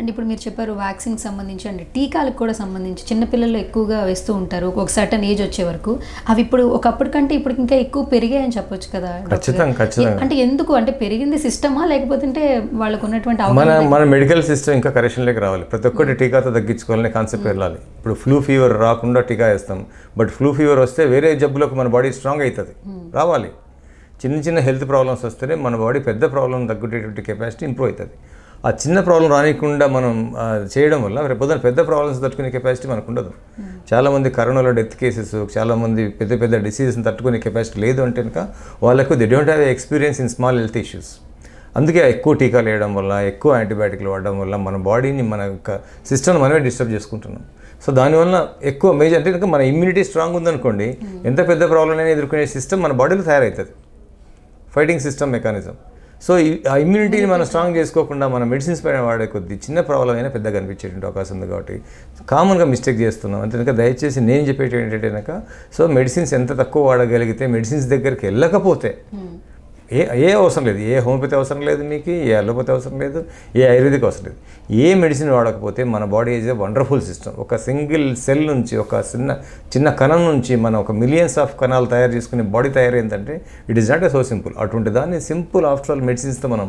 And ఇప్పుడు మీరు చెప్పారు వ్యాక్సిన్కి సంబంధించి అండ్ టీకాలకు కూడా సంబంధించి చిన్నపిల్లలు ఎక్కువగా వేస్తూ ఉంటారు ఒక సర్టన్ ఏజ్ వచ్చే వరకు అవి ఇప్పుడు ఒకప్పుడు కంటే ఇప్పుడు ఇంకా ఎక్కువ పెరిగాయని చెప్పొచ్చు కదా అంటే ఎందుకు అంటే పెరిగింది సిస్టమా లేకపోతే వాళ్ళకు ఉన్నటువంటి మన మన మెడికల్ సిస్టమ్ ఇంకా కరెక్షన్లోకి రావాలి ప్రతి ఒక్కటి hmm. టీకాతో తగ్గించుకోవాలనే కాన్సెప్ట్ hmm. వెళ్ళాలి ఇప్పుడు ఫ్లూ ఫీవర్ రాకుండా టీకా వేస్తాం బట్ ఫ్లూ ఫీవర్ వస్తే వేరే జబ్బులకు మన బాడీ స్ట్రాంగ్ అవుతుంది రావాలి చిన్న చిన్న హెల్త్ ప్రాబ్లమ్స్ వస్తేనే మన బాడీ పెద్ద ప్రాబ్లం తగ్గేటటువంటి కెపాసిటీ ఇంప్రూవ్ అవుతుంది ఆ చిన్న ప్రాబ్లం రానికుండా మనం చేయడం వల్ల రేపు పొద్దున పెద్ద ప్రాబ్లమ్స్ తట్టుకునే కెపాసిటీ మనకు ఉండదు చాలామంది కరోనాలో డెత్ కేసెస్ చాలామంది పెద్ద పెద్ద డిసీజెస్ని తట్టుకునే కెపాసిటీ లేదు అంటే కనుక వాళ్ళకు they don't have experience in small health issues అందుకే ఎక్కువ టీకాలు వేయడం వల్ల ఎక్కువ యాంటీబయాటిక్లు వాడడం వల్ల మన బాడీని మన యొక్క సిస్టమ్ని మనమే డిస్టర్బ్ చేసుకుంటున్నాం సో దానివల్ల ఎక్కువ మేజర్ అంటే కనుక మన ఇమ్యూనిటీ స్ట్రాంగ్ ఉందనుకోండి hmm. ఎంత పెద్ద ప్రాబ్లం అయినా ఎదుర్కొనే సిస్టమ్ మన బాడీలో తయారవుతుంది ఫైటింగ్ సిస్టమ్ మెకానిజం సో ఆ ఇమ్యూనిటీని మనం స్ట్రాంగ్ చేసుకోకుండా మన మెడిసిన్స్ పైన వాడే కొద్ది చిన్న ప్రాబ్లం అయినా పెద్దగా కనిపించేటువంటి అవకాశం ఉంది కాబట్టి కామన్గా మిస్టేక్ చేస్తున్నాం కనుక దయచేసి నేను చెప్పేటి ఏంటంటే సో మెడిసిన్స్ ఎంత తక్కువ వాడగలిగితే మెడిసిన్స్ దగ్గరికి వెళ్ళకపోతే hmm. ఏ ఏ అవసరం లేదు ఏ హోమియోపతి అవసరం లేదు మీకు ఏ అలోపతి అవసరం లేదు ఏ ఆయుర్వేదిక్ అవసరం లేదు ఏ మెడిసిన్ వాడకపోతే మన body is a wonderful system ఒక సింగిల్ సెల్ నుంచి ఒక చిన్న చిన్న కణం నుంచి మనం ఒక మిలియన్స్ ఆఫ్ కణాలు తయారు చేసుకునే బాడీ తయారైందంటే it is not a so simple అటువంటి దాన్ని సింపుల్ ఆఫ్టర్ ఆల్ మెడిసిన్స్తో మనం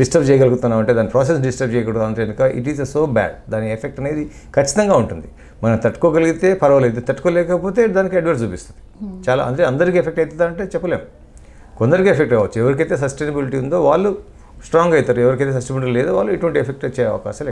డిస్టర్బ్ చేయగలుగుతున్నాం అంటే దాని ప్రాసెస్ డిస్టర్బ్ చేయకూడదు అంటే కనుక it is a so bad దాని ఎఫెక్ట్ అనేది ఖచ్చితంగా ఉంటుంది మనం తట్టుకోగలిగితే పర్వాలేదు తట్టుకోలేకపోతే దానికి అడ్వర్స్ చూపిస్తుంది చాలా అంటే అందరికీ ఎఫెక్ట్ అవుతుందంటే చెప్పలేము కొందరికి ఎఫెక్ట్ అవ్వచ్చు ఎవరికైతే సస్టైనబిలిటీ ఉందో వాళ్ళు స్ట్రాంగ్ అవుతారు ఎవరికైతే సస్టైనబిలిటీ లేదో వాళ్ళు ఇటువంటి ఎఫెక్ట్ వచ్చే అవకాశాలు